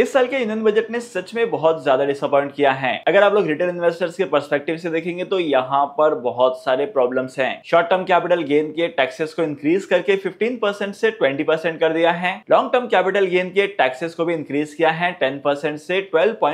इस साल के यूनियन बजट ने सच में बहुत ज्यादा डिसअपॉइंट किया है अगर आप लोग रिटेल इन्वेस्टर्स के परस्पेक्टिव से देखेंगे तो यहाँ पर बहुत सारे प्रॉब्लम्स हैं शॉर्ट टर्म कैपिटल गेन के टैक्सेस को इंक्रीज करके 15% से 20% कर दिया है लॉन्ग टर्म कैपिटल गेन के टैक्सेस को भी इंक्रीज किया है टेन से ट्वेल्व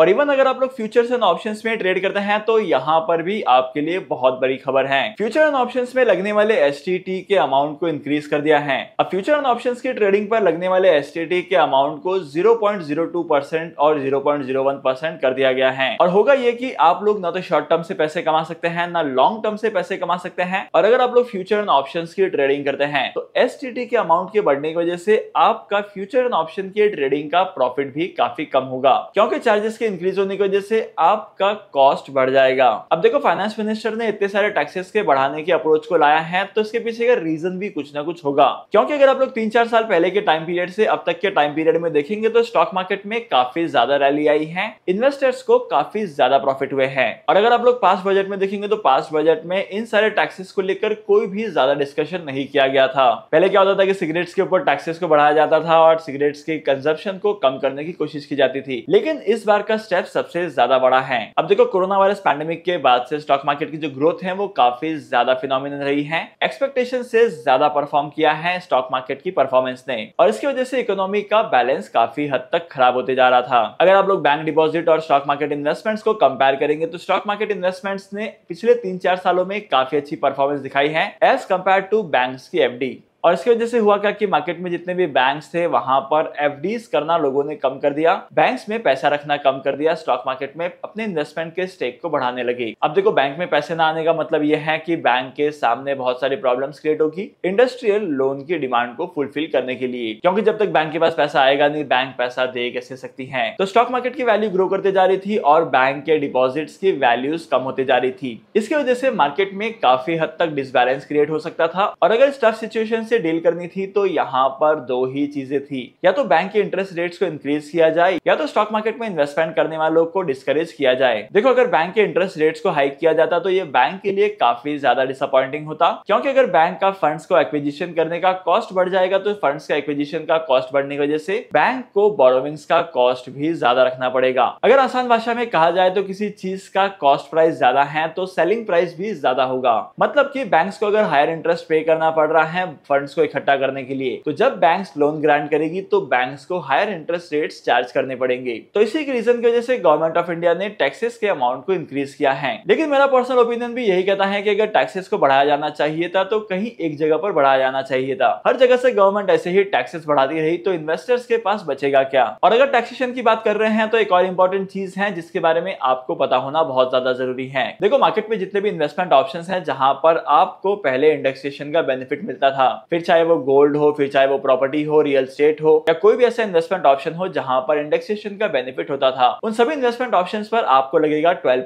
और इवन अगर आप लोग फ्यूचर्स एंड ऑप्शन में ट्रेड करते हैं तो यहाँ पर भी आपके लिए बहुत बड़ी खबर है फ्यूचर एंड ऑप्शन में लगने वाले एस के अमाउंट को इंक्रीज कर दिया है अब फ्यूचर एंड ऑप्शन की ट्रेडिंग पर लगने वाले एस के अमाउंट को 0.02 परसेंट और 0.01 परसेंट कर दिया गया है और होगा ये कि आप लोग ना तो शॉर्ट टर्म से पैसे कमा सकते हैं ना लॉन्ग टर्म से पैसे कमा सकते हैं और अगर आप लोग फ्यूचर एंड ऑप्शन की ट्रेडिंग करते हैं तो एस के अमाउंट के बढ़ने की वजह से आपका फ्यूचर एंड ऑप्शन की ट्रेडिंग का प्रॉफिट भी काफी कम होगा क्योंकि चार्जेस के इंक्रीज होने की वजह से आपका कॉस्ट बढ़ जाएगा अब देखो फाइनेंस मिनिस्टर ने इतने सारे टैक्सेस के बढ़ाने के अप्रोच को लाया है तो इसके पीछे का रीजन भी कुछ ना कुछ होगा क्योंकि अगर आप लोग तीन चार साल पहले के टाइम पीरियड से अब तक के टाइम पीरियड में देखेंगे तो स्टॉक मार्केट में काफी ज्यादा रैली आई है इन्वेस्टर्स को काफी ज्यादा प्रॉफिट हुए हैं और अगर आप लोग पास बजट में देखेंगे तो पास बजट में इन सारे टैक्सेस को लेकर कोई भी ज्यादा डिस्कशन नहीं किया गया था पहले क्या होता था कि सिगरेट्स के ऊपर टैक्सेस को बढ़ाया जाता था और सिगरेट्स के कंजप्शन को कम करने की कोशिश की जाती थी लेकिन इस बार का स्टेप सबसे ज्यादा बड़ा है अब देखो कोरोना वायरस पैंडेमिक के बाद से स्टॉक मार्केट की जो ग्रोथ है वो काफी ज्यादा फिनोमिनल रही है एक्सपेक्टेशन से ज्यादा परफॉर्म किया है स्टॉक मार्केट की परफॉर्मेंस ने और इसकी वजह से इकोनॉमी का बैलेंस काफी काफी हद तक खराब होते जा रहा था अगर आप लोग बैंक डिपॉजिट और स्टॉक मार्केट इन्वेस्टमेंट्स को कंपेयर करेंगे तो स्टॉक मार्केट इन्वेस्टमेंट्स ने पिछले तीन चार सालों में काफी अच्छी परफॉर्मेंस दिखाई है एज कम्पेयर टू बैंक की एफ और इसकी वजह से हुआ क्या कि मार्केट में जितने भी बैंक्स थे वहां पर एफ करना लोगों ने कम कर दिया बैंक्स में पैसा रखना कम कर दिया स्टॉक मार्केट में अपने इन्वेस्टमेंट के स्टेक को बढ़ाने लगे अब देखो बैंक में पैसे ना आने का मतलब यह है कि बैंक के सामने बहुत सारी प्रॉब्लम क्रिएट होगी इंडस्ट्रियल लोन की डिमांड को फुलफिल करने के लिए क्योंकि जब तक बैंक के पास पैसा आएगा नहीं बैंक पैसा दे कैसे सकती है तो स्टॉक मार्केट की वैल्यू ग्रो करते जा रही थी और बैंक के डिपॉजिट की वैल्यूज कम होते जा रही थी इसकी वजह से मार्केट में काफी हद तक डिसबैलेंस क्रिएट हो सकता था और अगर स्टफ सिचुएशन से डील करनी थी तो यहाँ पर दो ही चीजें थी या तो बैंक के इंटरेस्ट रेट्स को इंक्रीज किया जाए या तो स्टॉक मार्केट में इन्वेस्टमेंट करने वालों को डिस्करेज किया जाए देखो अगर बैंक के इंटरेस्ट रेट्स को हाइक किया जाता तो ये बैंक के लिए काफी ज्यादा डिसअपॉइंटिंग होता क्योंकि अगर बैंक का फंड को एक्विजिशन करने का कॉस्ट बढ़ जाएगा तो फंड का एक्विजिशन का कॉस्ट बढ़ने की वजह से बैंक को बोरोविंग्स का कॉस्ट भी ज्यादा रखना पड़ेगा अगर आसान भाषा में कहा जाए तो किसी चीज का कॉस्ट प्राइस ज्यादा है तो सेलिंग प्राइस भी ज्यादा होगा मतलब की बैंक को अगर हायर इंटरेस्ट पे करना पड़ रहा है फंड्स को इकट्ठा करने के लिए तो जब बैंक लोन ग्रांट करेगी तो बैंक को हायर इंटरेस्ट रेट्स चार्ज करने पड़ेंगे तो इसी के रीजन की वजह से गवर्नमेंट ऑफ इंडिया ने टैक्सेस के अमाउंट को इंक्रीज किया है लेकिन मेरा पर्सनल ओपिनियन भी यही कहता है कि अगर टैक्सेस को बढ़ाया जाना चाहिए था तो कहीं एक जगह पर बढ़ाया जाना चाहिए था हर जगह से गवर्नमेंट ऐसे ही टैक्सेस बढ़ाती रही तो इन्वेस्टर्स के पास बचेगा क्या और अगर टैक्सेशन की बात कर रहे हैं तो एक और इम्पोर्टेंट चीज है जिसके बारे में आपको पता होना बहुत ज्यादा जरूरी है देखो मार्केट में जितने भी इन्वेस्टमेंट ऑप्शन है जहाँ पर आपको पहले इंडेक्सेशन का बेनिफिट मिलता था फिर चाहे वो गोल्ड हो फिर चाहे वो प्रॉपर्टी हो रियल स्टेट हो या कोई भी ऐसा इन्वेस्टमेंट ऑप्शन हो जहां पर इंडेक्सेशन का बेनिफिट होता था उन सभी इन्वेस्टमेंट ऑप्शन पर आपको लगेगा ट्वेल्व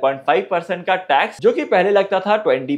परसेंट का टैक्स जो की पहले लगता था ट्वेंटी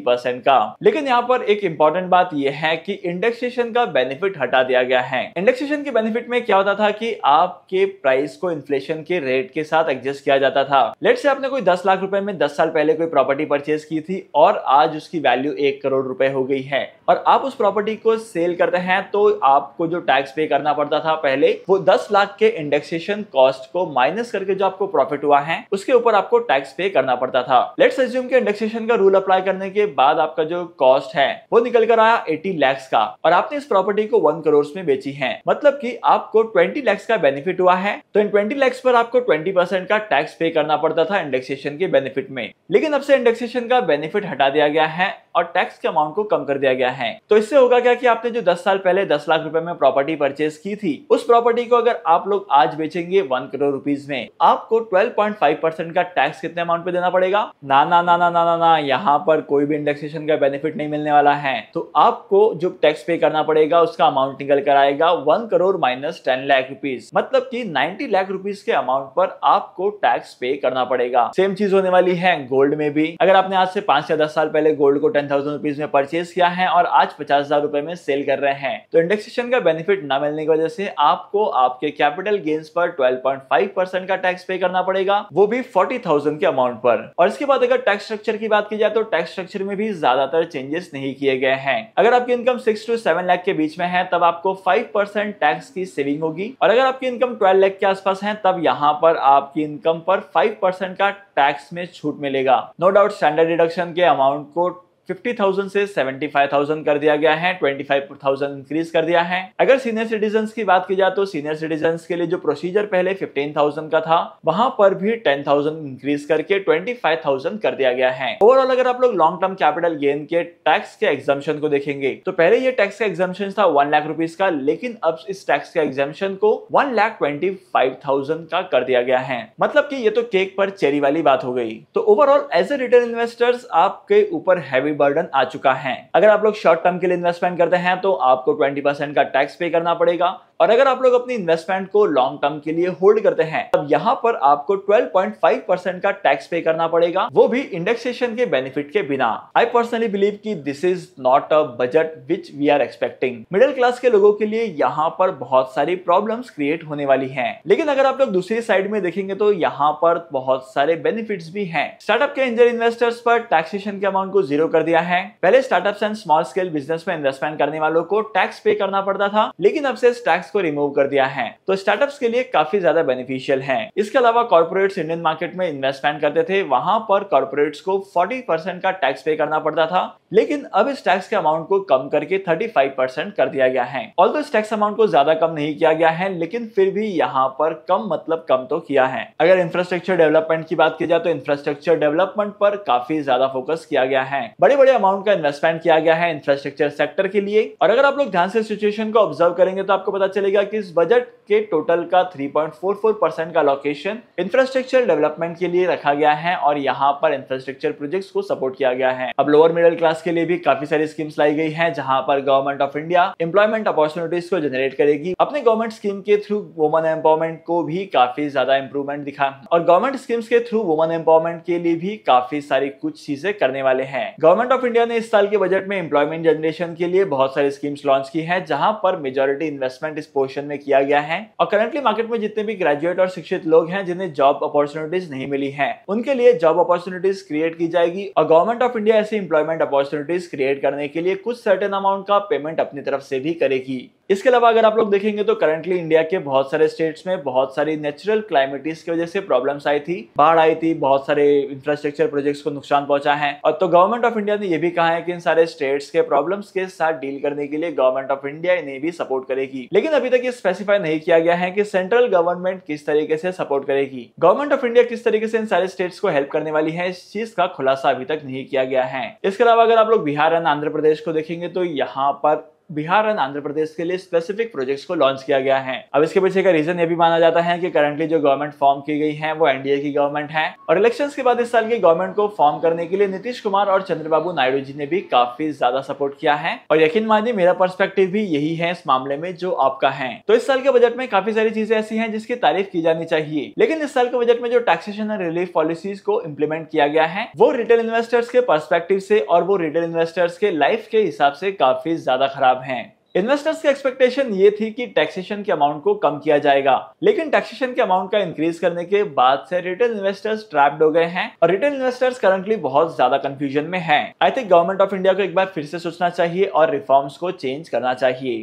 का लेकिन यहाँ पर एक इम्पोर्टेंट बात यह है की इंडेक्सेशन का बेनिफिट हटा दिया गया है इंडेक्सेशन के बेनिफिट में क्या होता था की आपके प्राइस को इन्फ्लेशन के रेट के साथ एडजस्ट किया जाता था लेट से आपने कोई दस लाख रुपए में दस साल पहले कोई प्रॉपर्टी परचेज की थी और आज उसकी वैल्यू एक करोड़ रुपए हो गई है और आप उस प्रॉपर्टी को सेल करते हैं तो आपको जो टैक्स पे करना पड़ता था पहले वो दस लाख के इंडेक्सेशन कॉस्ट को माइनस करके जो आपको प्रॉफिट हुआ है उसके ऊपर आपको टैक्स पे करना पड़ता था लेट्स एज्यूम के इंडेक्सेशन का रूल अप्लाई करने के बाद आपका जो कॉस्ट है वो निकल कर आया एटी लैक्स का और आपने इस प्रॉपर्टी को वन करोड़ में बेची है मतलब की आपको ट्वेंटी लैक्स का बेनिफिट हुआ है तो इन ट्वेंटी लैक्स पर आपको ट्वेंटी का टैक्स पे करना पड़ता था इंडेक्सेशन के बेनिफिट में लेकिन अब से इंडेक्सेशन का बेनिफिट हटा दिया गया है और टैक्स के अमाउंट को कम कर दिया गया है तो इससे होगा क्या कि आपने आपने जो 10 साल पहले 10 लाख रुपए में प्रॉपर्टी परचेज की थी उस प्रॉपर्टी को अगर आप लोग आज बेचेंगे वन करोड़ रुपीज में आपको 12.5 परसेंट का टैक्स कितने अमाउंट पे देना पड़ेगा ना ना ना ना ना ना ना यहाँ पर कोई भी इंडेक्सेशन का बेनिफिट नहीं मिलने वाला है तो आपको जो टैक्स पे करना पड़ेगा उसका अमाउंट निकल कर आएगा one crore minus ten lakh rupees मतलब की नाइन्टी लाख रुपीज के अमाउंट पर आपको टैक्स पे करना पड़ेगा सेम चीज होने वाली है गोल्ड में भी अगर आपने आज से पांच या दस साल पहले गोल्ड को टेन थाउजेंड रुपीज में परचेज किया है और आज पचास हजार रुपए में सेल सेल कर रहे हैं तो इंडेक्सेशन का बेनिफिट ना मिलने की वजह से आपको आपके कैपिटल गेन्स पर 12.5 परसेंट का टैक्स पे करना पड़ेगा वो भी 40,000 के अमाउंट पर और इसके बाद अगर टैक्स स्ट्रक्चर की बात की जाए तो टैक्स स्ट्रक्चर में भी ज्यादातर चेंजेस नहीं किए गए हैं अगर आपकी income six to seven lakh के बीच में है तब आपको फाइव टैक्स की सेविंग होगी और अगर आपकी इनकम ट्वेल्व लाख के आसपास है तब यहाँ पर आपकी इनकम पर फाइव का टैक्स में छूट मिलेगा नो डाउट स्टैंडर्ड डिडक्शन के अमाउंट को 50,000 से 75,000 कर दिया गया है 25,000 इंक्रीज कर दिया है अगर सीनियर सिटीजन की बात की जाए तो सीनियर सिटीजन के लिए जो प्रोसीजर पहले 15,000 का था वहां पर भी 10,000 इंक्रीज करके 25,000 कर दिया गया है ओवरऑल अगर आप लोग लॉन्ग टर्म कैपिटल गेन के टैक्स के एग्जामेशन को देखेंगे तो पहले ये टैक्स का एग्जामेशन था वन लाख रुपीज का लेकिन अब इस टैक्स का एग्जामेशन को one lakh twenty five thousand का कर दिया गया है मतलब की ये तो केक पर चेरी वाली बात हो गई तो overall as a retail investors आपके ऊपर हैवी इकोनॉमिक बर्डन आ चुका है अगर आप लोग शॉर्ट टर्म के लिए इन्वेस्टमेंट करते हैं तो आपको ट्वेंटी का टैक्स पे करना पड़ेगा और अगर आप लोग अपनी इन्वेस्टमेंट को लॉन्ग टर्म के लिए होल्ड करते हैं तब यहाँ पर आपको 12.5 परसेंट का टैक्स पे करना पड़ेगा वो भी इंडेक्सेशन के बेनिफिट के बिना आई पर्सनली बिलीव की this is not a budget which we are expecting middle class के लोगों के लिए यहाँ पर बहुत सारी प्रॉब्लम क्रिएट होने वाली है लेकिन अगर आप लोग दूसरी साइड में देखेंगे तो यहाँ पर बहुत सारे बेनिफिट भी है स्टार्टअप के इंजर इन्वेस्टर्स पर टैक्सेशन के अमाउंट को जीरो कर दिया है पहले startup and small scale business में इन्वेस्टमेंट करने वालों को टैक्स पे करना पड़ता था लेकिन अब से टैक्स टैक्स को रिमूव कर दिया है तो स्टार्टअप्स के लिए काफी ज्यादा बेनिफिशियल है इसके अलावा कॉर्पोरेट्स इंडियन मार्केट में इन्वेस्टमेंट करते थे वहां पर कॉर्पोरेट्स को 40% का टैक्स पे करना पड़ता था लेकिन अब इस टैक्स के अमाउंट को कम करके 35% कर दिया गया है ऑल इस टैक्स अमाउंट को ज्यादा कम नहीं किया गया है लेकिन फिर भी यहाँ पर कम मतलब कम तो किया है अगर इंफ्रास्ट्रक्चर डेवलपमेंट की बात की जाए तो इंफ्रास्ट्रक्चर डेवलपमेंट पर काफी ज्यादा फोकस किया गया है बड़े बड़े अमाउंट का इन्वेस्टमेंट किया गया है इंफ्रास्ट्रक्चर सेक्टर के लिए और अगर आप लोग ध्यान से सिचुएशन को ऑब्जर्व करेंगे तो आपको पता चलेगा कि इस बजट के टोटल का 3.44 परसेंट का लोकेशन इंफ्रास्ट्रक्चर डेवलपमेंट के लिए रखा गया है और यहाँ पर इंफ्रास्ट्रक्चर प्रोजेक्ट्स को सपोर्ट किया गया है अब लोअर मिडिल क्लास के लिए भी काफी सारी स्कीम्स लाई गई हैं जहाँ पर government of India employment opportunities को जनरेट करेगी अपने गवर्नमेंट स्कीम के थ्रू वुमन एम्पावरमेंट को भी काफी ज्यादा इम्प्रूवमेंट दिखा और गवर्नमेंट स्कीम्स के थ्रू वुमन एम्पावरमेंट के लिए भी काफी सारी कुछ चीजें करने वाले हैं गवर्नमेंट ऑफ इंडिया ने इस साल के बजट में एम्प्लॉयमेंट जनरेशन के लिए बहुत सारी स्कीम्स लॉन्च की है जहाँ पर मेजोरिटी इन्वेस्टमेंट इस पोर्शन में किया गया है और करंटली मार्केट में जितने भी ग्रेजुएट और शिक्षित लोग हैं जिन्हें जॉब अपॉर्चुनिटीज नहीं मिली है उनके लिए जॉब अपॉर्चुनिटीज क्रिएट की जाएगी और गवर्नमेंट ऑफ इंडिया ऐसी इंप्लॉयमेंट अपॉर्चुनिटीज क्रिएट करने के लिए कुछ सर्टेन अमाउंट का पेमेंट अपनी तरफ से भी करेगी इसके अलावा अगर आप लोग देखेंगे तो करंटली इंडिया के बहुत सारे स्टेट्स में बहुत सारी नेचुरल क्लाइमेटिस की वजह से प्रॉब्लम्स आई थी बाढ़ आई थी बहुत सारे इंफ्रास्ट्रक्चर प्रोजेक्ट्स को नुकसान पहुंचा है और तो गवर्नमेंट ऑफ इंडिया ने यह भी कहा है कि इन सारे स्टेट्स के प्रॉब्लम्स के साथ डील करने के लिए गवर्नमेंट ऑफ इंडिया इन्हें भी सपोर्ट करेगी लेकिन अभी तक ये स्पेसिफाई नहीं किया गया है कि सेंट्रल गवर्नमेंट किस तरीके से सपोर्ट करेगी गवर्नमेंट ऑफ इंडिया किस तरीके से इन सारे स्टेट्स को हेल्प करने वाली है इस चीज का खुलासा अभी तक नहीं किया गया है इसके अलावा अगर आप लोग बिहार एंड आंध्र प्रदेश को देखेंगे तो यहाँ पर बिहार एंड आंध्र प्रदेश के लिए स्पेसिफिक प्रोजेक्ट्स को लॉन्च किया गया है अब इसके पीछे का रीजन ये भी माना जाता है कि करंटली जो गवर्नमेंट फॉर्म की गई है वो एनडीए की गवर्नमेंट है और इलेक्शन के बाद इस साल की गवर्नमेंट को फॉर्म करने के लिए नीतीश कुमार और चंद्रबाबू नायडू जी ने भी काफी ज्यादा सपोर्ट किया है और यकीन मानिए मेरा पर्सपेक्टिव भी यही है इस मामले में जो आपका है तो इस साल के बजट में काफी सारी चीजें ऐसी है जिसकी तारीफ की जानी चाहिए लेकिन इस साल के बजट में जो टैक्सेशन एंड रिलीफ पॉलिसीज को इम्प्लीमेंट किया गया है वो रिटेल इन्वेस्टर्स के पर्सपेक्टिव से और वो रिटेल इन्वेस्टर्स के लाइफ के हिसाब से काफी ज्यादा खराब कामयाब हैं इन्वेस्टर्स की एक्सपेक्टेशन ये थी कि टैक्सेशन के अमाउंट को कम किया जाएगा लेकिन टैक्सेशन के अमाउंट का इंक्रीज करने के बाद से रिटेल इन्वेस्टर्स ट्रैप्ड हो गए हैं और रिटेल इन्वेस्टर्स करंटली बहुत ज्यादा कंफ्यूजन में हैं। I think government of India को एक बार फिर से सोचना चाहिए और रिफॉर्म्स को चेंज करना चाहिए